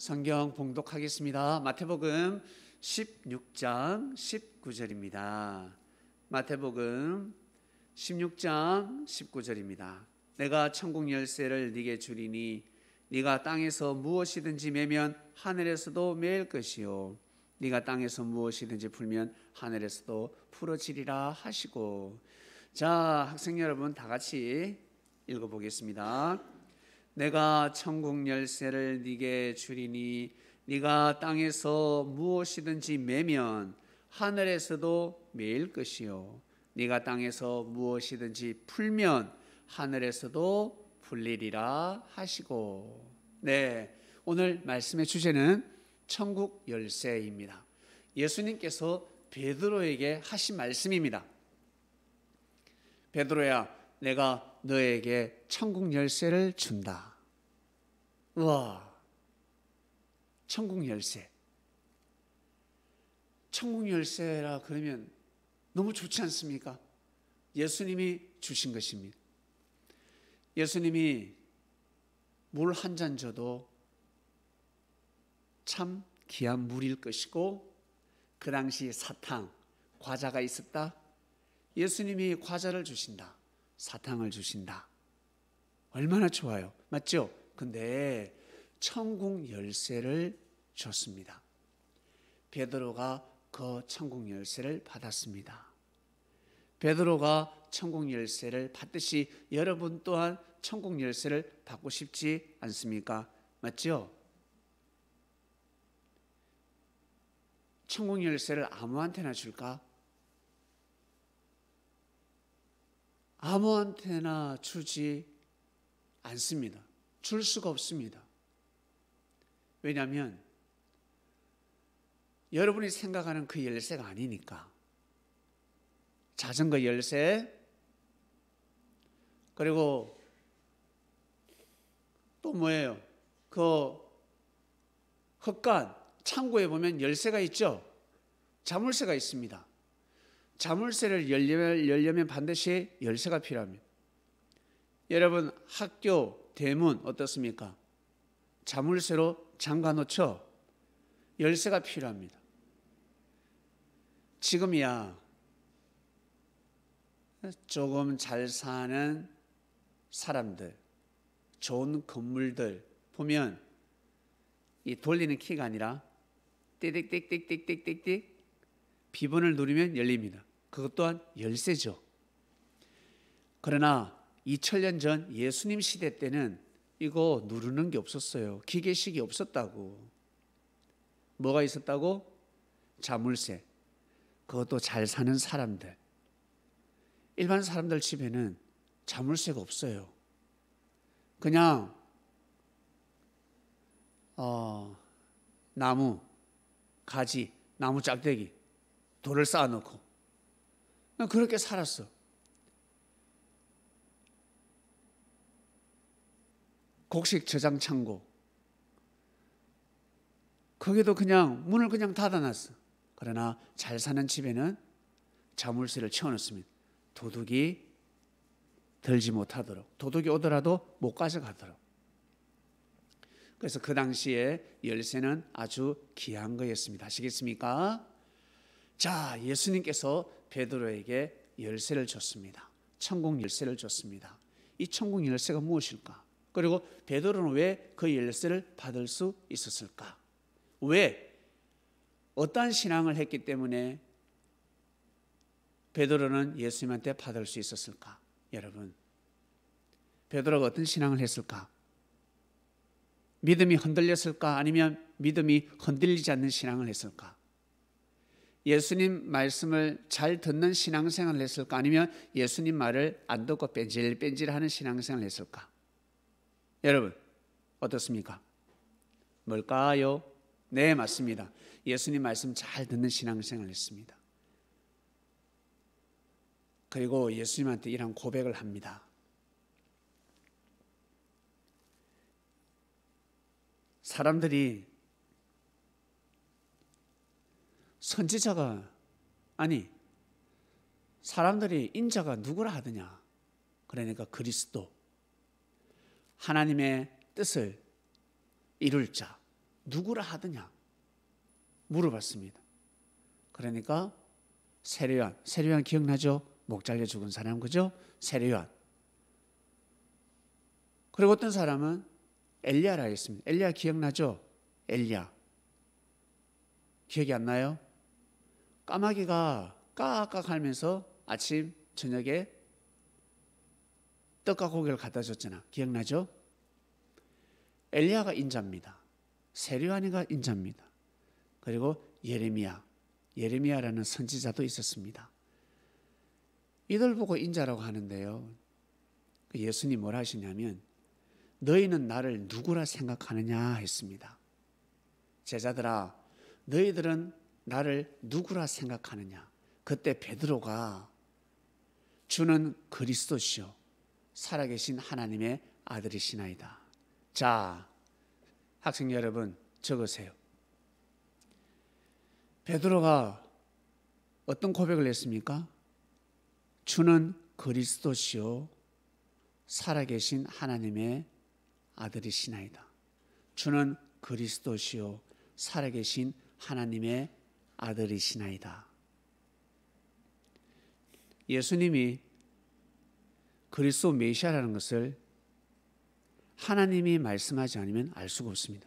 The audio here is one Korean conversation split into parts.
성경 봉독하겠습니다. 마태복음 16장 19절입니다. 마태복음 16장 19절입니다. 내가 천국 열쇠를 네게 주리니 네가 땅에서 무엇이든지 매면 하늘에서도 매일 것이요 네가 땅에서 무엇이든지 풀면 하늘에서도 풀어지리라 하시고 자, 학생 여러분 다 같이 읽어 보겠습니다. 내가 천국 열쇠를 네게 주리니 네가 땅에서 무엇이든지 매면 하늘에서도 매일 것이요 네가 땅에서 무엇이든지 풀면 하늘에서도 풀리리라 하시고 네 오늘 말씀의 주제는 천국 열쇠입니다 예수님께서 베드로에게 하신 말씀입니다 베드로야 내가 너에게 천국 열쇠를 준다. 와, 천국 열쇠. 천국 열쇠라 그러면 너무 좋지 않습니까? 예수님이 주신 것입니다. 예수님이 물 한 잔 줘도 참 귀한 물일 것이고 그 당시 사탕, 과자가 있었다. 예수님이 과자를 주신다. 사탕을 주신다. 얼마나 좋아요. 맞죠? 근데 천국 열쇠를 줬습니다. 베드로가 그 천국 열쇠를 받았습니다. 베드로가 천국 열쇠를 받듯이 여러분 또한 천국 열쇠를 받고 싶지 않습니까? 맞죠? 천국 열쇠를 아무한테나 줄까? 아무한테나 주지 않습니다. 줄 수가 없습니다. 왜냐하면 여러분이 생각하는 그 열쇠가 아니니까. 자전거 그 열쇠, 그리고 또 뭐예요? 그 헛간, 창고에 보면 열쇠가 있죠? 자물쇠가 있습니다. 자물쇠를 열려면, 열려면 반드시 열쇠가 필요합니다. 여러분 학교 대문 어떻습니까? 자물쇠로 잠가 놓죠. 열쇠가 필요합니다. 지금이야 조금 잘 사는 사람들, 좋은 건물들 보면 이 돌리는 키가 아니라 띠딕띠딕띠딕띠딕 비번을 누르면 열립니다. 그것 또한 열쇠죠. 그러나 2000년 전 예수님 시대 때는 이거 누르는 게 없었어요. 기계식이 없었다고. 뭐가 있었다고? 자물쇠. 그것도 잘 사는 사람들. 일반 사람들 집에는 자물쇠가 없어요. 그냥 어, 나무, 가지, 나무 짝대기, 돌을 쌓아놓고 그렇게 살았어. 곡식 저장 창고. 거기도 그냥 문을 그냥 닫아놨어. 그러나 잘 사는 집에는 자물쇠를 채워놓습니다. 도둑이 들지 못하도록 도둑이 오더라도 못 가져가도록. 그래서 그 당시에 열쇠는 아주 귀한 거였습니다. 아시겠습니까? 자, 예수님께서 베드로에게 열쇠를 줬습니다. 천국 열쇠를 줬습니다. 이 천국 열쇠가 무엇일까? 그리고 베드로는 왜 그 열쇠를 받을 수 있었을까? 왜 어떠한 신앙을 했기 때문에 베드로는 예수님한테 받을 수 있었을까? 여러분, 베드로가 어떤 신앙을 했을까? 믿음이 흔들렸을까? 아니면 믿음이 흔들리지 않는 신앙을 했을까? 예수님 말씀을 잘 듣는 신앙생활을 했을까? 아니면 예수님 말을 안 듣고 뺀질뺀질하는 신앙생활을 했을까? 여러분 어떻습니까? 뭘까요? 네 맞습니다. 예수님 말씀 잘 듣는 신앙생활을 했습니다. 그리고 예수님한테 이런 고백을 합니다. 사람들이 선지자가 아니 사람들이 인자가 누구라 하느냐? 그러니까 그리스도 하나님의 뜻을 이룰 자 누구라 하느냐? 물어봤습니다. 그러니까 세례요한, 세례요한 기억나죠? 목 잘려 죽은 사람 그죠? 세례요한. 그리고 어떤 사람은 엘리아라 했습니다. 엘리아 기억나죠? 엘리아 기억이 안 나요? 까마귀가 까악까악하면서 아침 저녁에 떡과 고기를 갖다 줬잖아. 기억나죠? 엘리야가 인자입니다. 세리아니가 인자입니다. 그리고 예레미야, 예레미야라는 선지자도 있었습니다. 이들 보고 인자라고 하는데요. 그 예수님 뭘 하시냐면 너희는 나를 누구라 생각하느냐 했습니다. 제자들아, 너희들은 나를 누구라 생각하느냐? 그때 베드로가 주는 그리스도시요 살아계신 하나님의 아들이시나이다. 자, 학생 여러분 적으세요. 베드로가 어떤 고백을 했습니까? 주는 그리스도시요 살아계신 하나님의 아들이시나이다. 주는 그리스도시요 살아계신 하나님의 아들이시나이다. 예수님이 그리스도 메시아라는 것을 하나님이 말씀하지 않으면 알 수가 없습니다.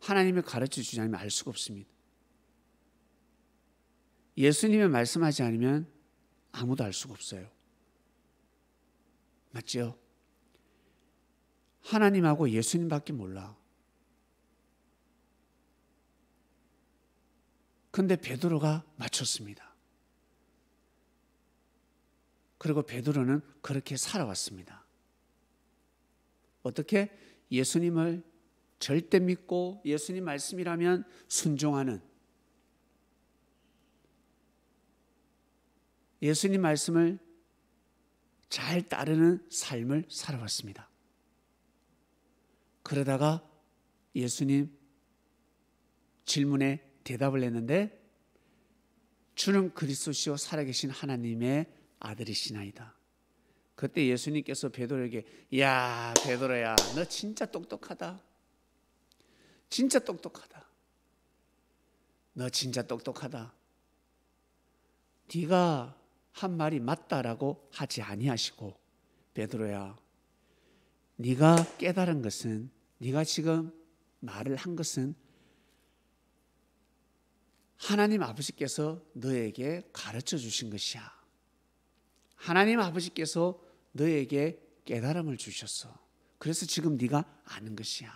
하나님이 가르쳐 주지 않으면 알 수가 없습니다. 예수님이 말씀하지 않으면 아무도 알 수가 없어요. 맞지 하나님하고 예수님밖에 몰라. 근데 베드로가 맞췄습니다. 그리고 베드로는 그렇게 살아왔습니다. 어떻게 예수님을 절대 믿고 예수님 말씀이라면 순종하는 예수님 말씀을 잘 따르는 삶을 살아왔습니다. 그러다가 예수님 질문에 대답을 했는데 주는 그리스도시요 살아계신 하나님의 아들이시나이다. 그때 예수님께서 베드로에게 야 베드로야 너 진짜 똑똑하다. 진짜 똑똑하다. 너 진짜 똑똑하다. 네가 한 말이 맞다라고 하지 아니하시고 베드로야 네가 깨달은 것은 네가 지금 말을 한 것은 하나님 아버지께서 너에게 가르쳐 주신 것이야. 하나님 아버지께서 너에게 깨달음을 주셨어. 그래서 지금 네가 아는 것이야.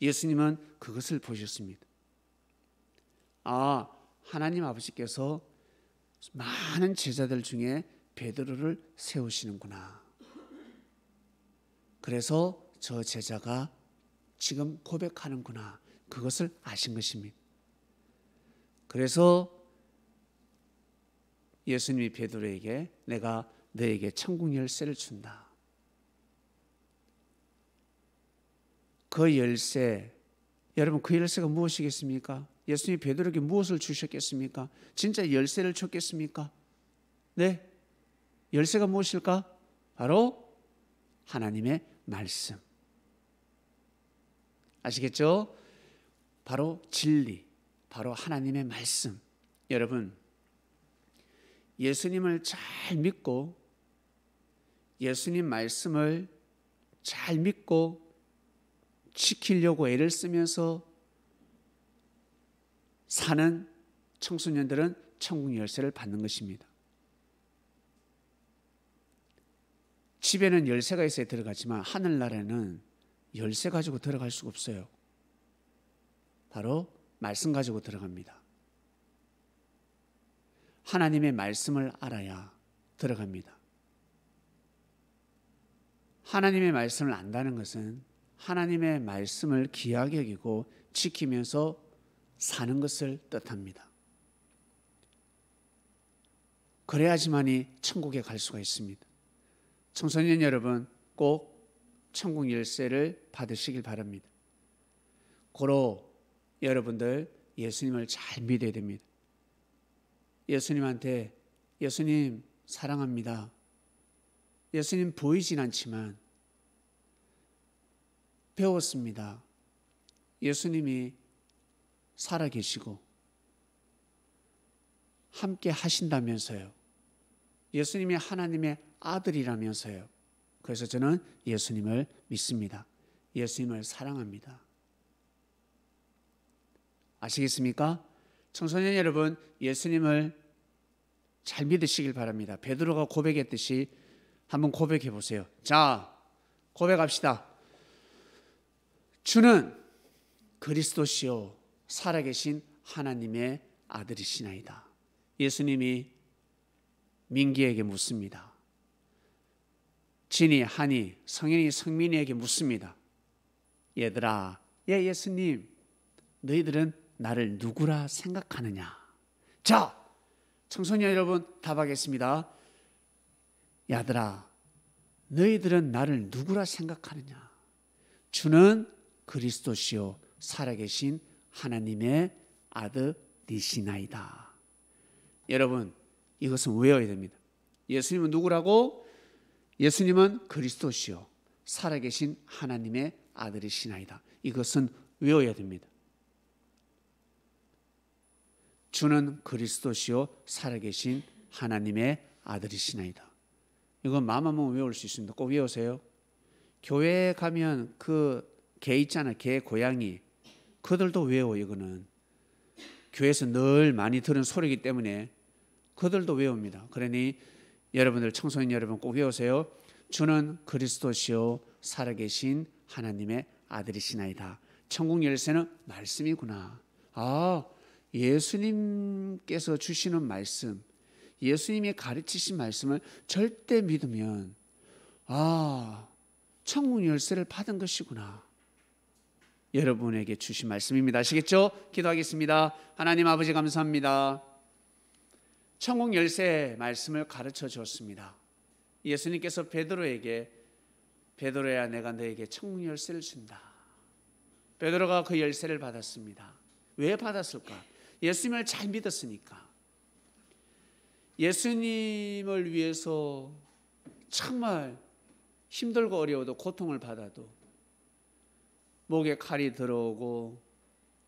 예수님은 그것을 보셨습니다. 아, 하나님 아버지께서 많은 제자들 중에 베드로를 세우시는구나. 그래서 저 제자가 지금 고백하는구나. 그것을 아신 것입니다. 그래서 예수님이 베드로에게 내가 너에게 천국 열쇠를 준다. 그 열쇠 여러분 그 열쇠가 무엇이겠습니까? 예수님이 베드로에게 무엇을 주셨겠습니까? 진짜 열쇠를 줬겠습니까? 네. 열쇠가 무엇일까? 바로 하나님의 말씀. 아시겠죠? 바로 진리. 바로 하나님의 말씀. 여러분, 예수님을 잘 믿고 예수님 말씀을 잘 믿고 지키려고 애를 쓰면서 사는 청소년들은 천국 열쇠를 받는 것입니다. 집에는 열쇠가 있어야 들어가지만 하늘나라는 열쇠 가지고 들어갈 수가 없어요. 바로 말씀 가지고 들어갑니다. 하나님의 말씀을 알아야 들어갑니다. 하나님의 말씀을 안다는 것은 하나님의 말씀을 귀하게 여기고 지키면서 사는 것을 뜻합니다. 그래야지만이 천국에 갈 수가 있습니다. 청소년 여러분 꼭 천국 열쇠를 받으시길 바랍니다. 고로 여러분들 예수님을 잘 믿어야 됩니다. 예수님한테 예수님 사랑합니다. 예수님 보이진 않지만 배웠습니다. 예수님이 살아 계시고 함께 하신다면서요. 예수님이 하나님의 아들이라면서요. 그래서 저는 예수님을 믿습니다. 예수님을 사랑합니다. 아시겠습니까? 청소년 여러분, 예수님을 잘 믿으시길 바랍니다. 베드로가 고백했듯이 한번 고백해 보세요. 자, 고백합시다. 주는 그리스도시요 살아계신 하나님의 아들이시나이다. 예수님이 민기에게 묻습니다. 진이, 한이, 성인이, 성민이에게 묻습니다. 얘들아, 예 예수님, 너희들은 나를 누구라 생각하느냐. 자, 청소년 여러분 답하겠습니다. 야들아, 너희들은 나를 누구라 생각하느냐? 주는 그리스도시요 살아계신 하나님의 아들이시나이다. 여러분, 이것은 외워야 됩니다. 예수님은 누구라고? 예수님은 그리스도시요 살아계신 하나님의 아들이시나이다. 이것은 외워야 됩니다. 주는 그리스도시요 살아계신 하나님의 아들이시나이다. 이건 마음 한 외울 수 있습니다. 꼭 외우세요. 교회에 가면 그 개 있잖아. 개, 고양이. 그들도 외워 이거는. 교회에서 늘 많이 들은 소리이기 때문에 그들도 외웁니다. 그러니 여러분들 청소년 여러분 꼭 외우세요. 주는 그리스도시요 살아계신 하나님의 아들이시나이다. 천국 열쇠는 말씀이구나. 아, 예수님께서 주시는 말씀, 예수님이 가르치신 말씀을 절대 믿으면 아, 천국 열쇠를 받은 것이구나. 여러분에게 주신 말씀입니다. 아시겠죠? 기도하겠습니다. 하나님 아버지 감사합니다. 천국 열쇠 말씀을 가르쳐 주었습니다. 예수님께서 베드로에게 베드로야 내가 너에게 천국 열쇠를 준다. 베드로가 그 열쇠를 받았습니다. 왜 받았을까? 예수님을 잘 믿었으니까 예수님을 위해서 정말 힘들고 어려워도 고통을 받아도 목에 칼이 들어오고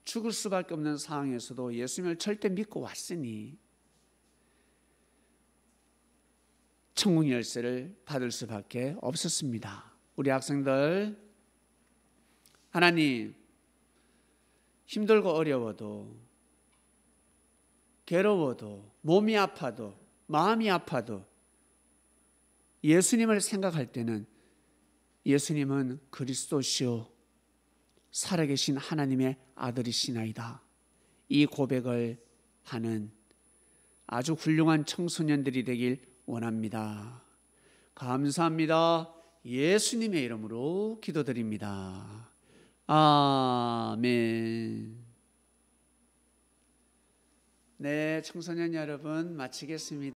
죽을 수밖에 없는 상황에서도 예수님을 절대 믿고 왔으니 천국 열쇠를 받을 수밖에 없었습니다. 우리 학생들 하나님 힘들고 어려워도 괴로워도 몸이 아파도 마음이 아파도 예수님을 생각할 때는 예수님은 그리스도시오 살아계신 하나님의 아들이시나이다. 이 고백을 하는 아주 훌륭한 청소년들이 되길 원합니다. 감사합니다. 예수님의 이름으로 기도드립니다. 아멘. 네, 청소년 여러분 마치겠습니다.